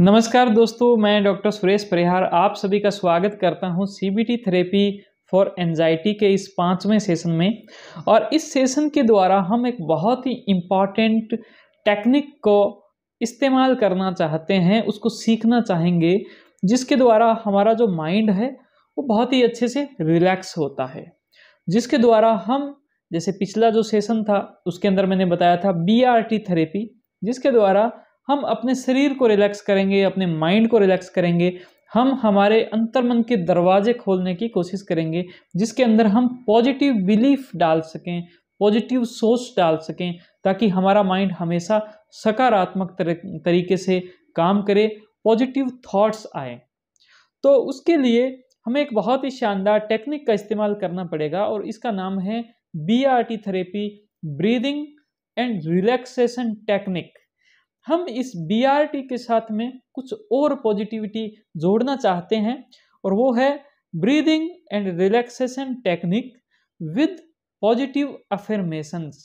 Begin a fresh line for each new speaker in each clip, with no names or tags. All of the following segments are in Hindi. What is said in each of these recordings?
नमस्कार दोस्तों मैं डॉक्टर सुरेश परिहार आप सभी का स्वागत करता हूं सीबीटी थेरेपी फॉर एनजाइटी के इस पाँचवें सेशन में और इस सेशन के द्वारा हम एक बहुत ही इम्पॉर्टेंट टेक्निक को इस्तेमाल करना चाहते हैं उसको सीखना चाहेंगे जिसके द्वारा हमारा जो माइंड है वो बहुत ही अच्छे से रिलैक्स होता है जिसके द्वारा हम जैसे पिछला जो सेशन था उसके अंदर मैंने बताया था बी आर टी थेरेपी जिसके द्वारा हम अपने शरीर को रिलैक्स करेंगे अपने माइंड को रिलैक्स करेंगे हम हमारे अंतर्मन के दरवाजे खोलने की कोशिश करेंगे जिसके अंदर हम पॉजिटिव बिलीफ डाल सकें पॉजिटिव सोच डाल सकें ताकि हमारा माइंड हमेशा सकारात्मक तरीके से काम करे पॉजिटिव थॉट्स आए तो उसके लिए हमें एक बहुत ही शानदार टेक्निक का इस्तेमाल करना पड़ेगा और इसका नाम है B R T therapy breathing and relaxation technique हम इस बी के साथ में कुछ और पॉजिटिविटी जोड़ना चाहते हैं और वो है breathing and relaxation technique with positive affirmations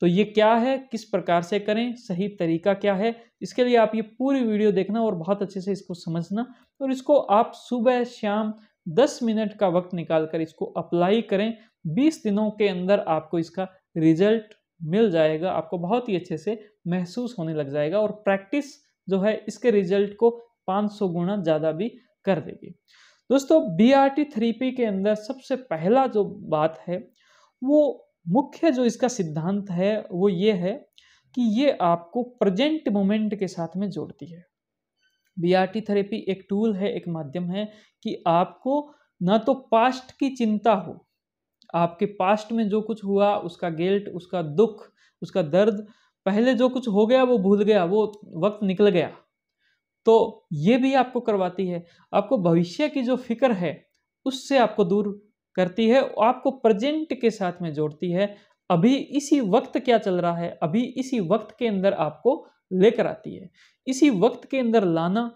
तो ये क्या है किस प्रकार से करें सही तरीका क्या है इसके लिए आप ये पूरी वीडियो देखना और बहुत अच्छे से इसको समझना और इसको आप सुबह शाम 10 मिनट का वक्त निकाल कर इसको अप्लाई करें 20 दिनों के अंदर आपको इसका रिजल्ट मिल जाएगा आपको बहुत ही अच्छे से महसूस होने लग जाएगा और प्रैक्टिस जो है इसके रिजल्ट को 500 गुना ज़्यादा भी कर देगी दोस्तों बी आर टी थ्रेपी के अंदर सबसे पहला जो बात है वो मुख्य जो इसका सिद्धांत है वो ये है कि ये आपको प्रेजेंट मोमेंट के साथ में जोड़ती है बी आर टी थेरेपी एक टूल है एक माध्यम है कि आपको ना तो पास्ट की चिंता हो आपके पास्ट में जो कुछ हुआ उसका गिल्ट उसका दुख उसका दर्द पहले जो कुछ हो गया वो भूल गया वो वक्त निकल गया तो ये भी आपको करवाती है आपको भविष्य की जो फिक्र है उससे आपको दूर करती है आपको प्रेजेंट के साथ में जोड़ती है अभी इसी वक्त क्या चल रहा है अभी इसी वक्त के अंदर आपको लेकर आती है इसी वक्त के अंदर लाना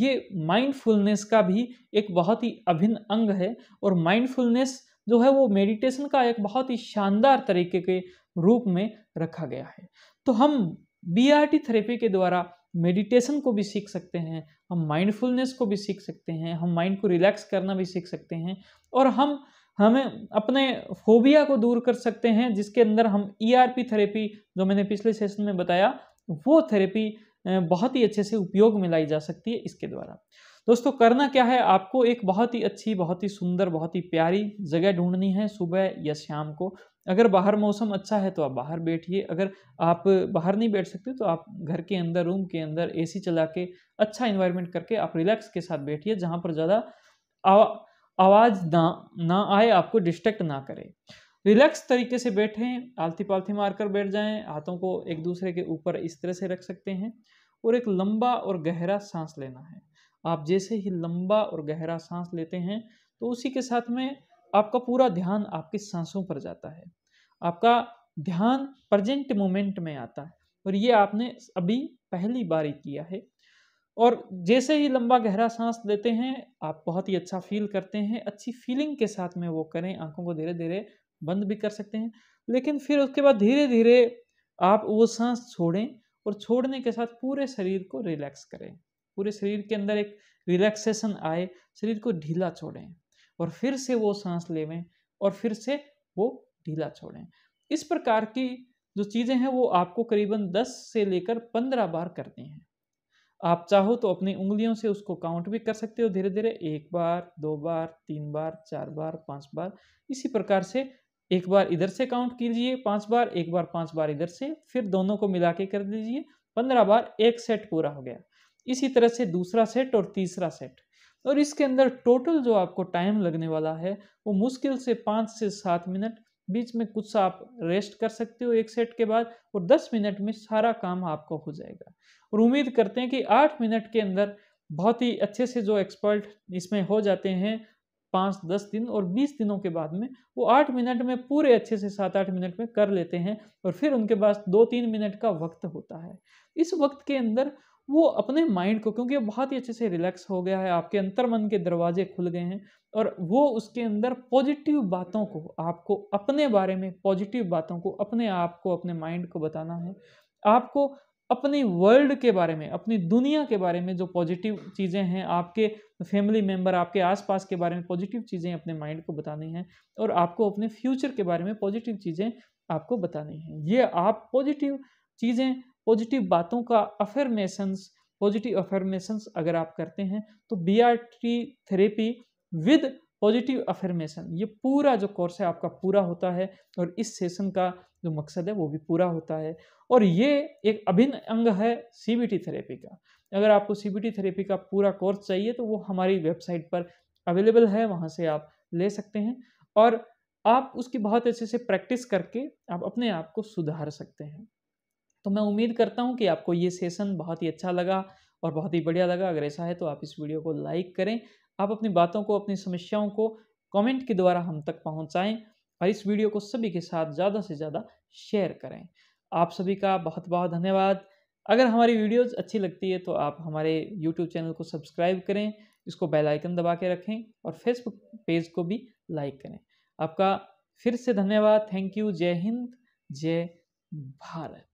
ये माइंडफुलनेस का भी एक बहुत ही अभिन्न अंग है और माइंडफुलनेस जो है वो मेडिटेशन का एक बहुत ही शानदार तरीके के रूप में रखा गया है तो हम बी थेरेपी के द्वारा मेडिटेशन को भी सीख सकते हैं हम माइंडफुलनेस को भी सीख सकते हैं हम माइंड को रिलैक्स करना भी सीख सकते हैं और हम हमें अपने फोबिया को दूर कर सकते हैं जिसके अंदर हम ईआरपी e थेरेपी जो मैंने पिछले सेशन में बताया वो थेरेपी बहुत ही अच्छे से उपयोग में लाई जा सकती है इसके द्वारा दोस्तों करना क्या है आपको एक बहुत ही अच्छी बहुत ही सुंदर बहुत ही प्यारी जगह ढूंढनी है सुबह या शाम को अगर बाहर मौसम अच्छा है तो आप बाहर बैठिए अगर आप बाहर नहीं बैठ सकते तो आप घर के अंदर रूम के अंदर एसी चला के अच्छा इन्वायरमेंट करके आप रिलैक्स के साथ बैठिए जहाँ पर ज़्यादा आवाज़ ना ना आए आपको डिस्ट्रैक्ट ना करे रिलैक्स तरीके से बैठें आलती पालथी मारकर बैठ जाएं हाथों को एक दूसरे के ऊपर इस तरह से रख सकते हैं और एक लंबा और गहरा सांस लेना है आप जैसे ही लंबा और गहरा सांस लेते हैं तो उसी के साथ में आपका पूरा ध्यान आपकी सांसों पर जाता है आपका ध्यान प्रजेंट मोमेंट में आता है और ये आपने अभी पहली बार ही किया है और जैसे ही लंबा गहरा सांस लेते हैं आप बहुत ही अच्छा फील करते हैं अच्छी फीलिंग के साथ में वो करें आंखों को धीरे धीरे बंद भी कर सकते हैं लेकिन फिर उसके बाद धीरे धीरे आप वो सांस छोड़ें और छोड़ने के साथ पूरे शरीर को रिलैक्स करें पूरे शरीर के अंदर एक रिलैक्सेशन आए शरीर को ढीला छोड़ें और फिर से वो सांस लेवें और फिर से वो ढीला छोड़ें इस प्रकार की जो चीज़ें हैं वो आपको करीबन 10 से लेकर 15 बार करनी है आप चाहो तो अपनी उंगलियों से उसको काउंट भी कर सकते हो धीरे धीरे एक बार दो बार तीन बार चार बार पांच बार इसी प्रकार से एक बार इधर से काउंट कीजिए पांच बार एक बार पांच बार इधर से फिर दोनों को मिला के कर दीजिए पंद्रह बार एक सेट पूरा हो गया इसी तरह से दूसरा सेट और तीसरा सेट और इसके अंदर टोटल जो आपको टाइम लगने वाला है वो मुश्किल से पाँच से सात मिनट बीच में कुछ आप रेस्ट कर सकते हो एक सेट के बाद और दस मिनट में सारा काम आपको हो जाएगा और उम्मीद करते हैं कि आठ मिनट के अंदर बहुत ही अच्छे से जो एक्सपर्ट इसमें हो जाते हैं पाँच दस दिन और बीस दिनों के बाद में वो आठ मिनट में पूरे अच्छे से सात आठ मिनट में कर लेते हैं और फिर उनके पास दो तीन मिनट का वक्त होता है इस वक्त के अंदर वो अपने माइंड को क्योंकि बहुत ही अच्छे से रिलैक्स हो गया है आपके अंतर्मन के दरवाजे खुल गए हैं और वो उसके अंदर पॉजिटिव बातों को आपको अपने बारे में पॉजिटिव बातों को अपने आप को अपने माइंड को बताना है आपको अपनी वर्ल्ड के बारे में अपनी दुनिया के बारे में जो पॉजिटिव चीज़ें हैं आपके फैमिली मेम्बर आपके आसपास के बारे में पॉजिटिव चीज़ें अपने माइंड को बतानी हैं और आपको अपने फ्यूचर के बारे में पॉजिटिव चीज़ें आपको बतानी हैं ये आप पॉजिटिव चीज़ें पॉजिटिव बातों का अफर्मेशंस पॉजिटिव अफर्मेशंस अगर आप करते हैं तो B R T therapy with positive affirmation ये पूरा जो कोर्स है आपका पूरा होता है और इस सेशन का जो मकसद है वो भी पूरा होता है और ये एक अभिन्न अंग है सीबीटी थेरेपी का अगर आपको सीबीटी थेरेपी का पूरा कोर्स चाहिए तो वो हमारी वेबसाइट पर अवेलेबल है वहाँ से आप ले सकते हैं और आप उसकी बहुत अच्छे से प्रैक्टिस करके आप अपने आप को सुधार सकते हैं तो मैं उम्मीद करता हूँ कि आपको ये सेशन बहुत ही अच्छा लगा और बहुत ही बढ़िया लगा अगर ऐसा है तो आप इस वीडियो को लाइक करें आप अपनी बातों को अपनी समस्याओं को कमेंट के द्वारा हम तक पहुंचाएं और इस वीडियो को सभी के साथ ज़्यादा से ज़्यादा शेयर करें आप सभी का बहुत बहुत धन्यवाद अगर हमारी वीडियोज़ अच्छी लगती है तो आप हमारे यूट्यूब चैनल को सब्सक्राइब करें इसको बेल आइकन दबा के रखें और फेसबुक पेज को भी लाइक करें आपका फिर से धन्यवाद थैंक यू जय हिंद जय भारत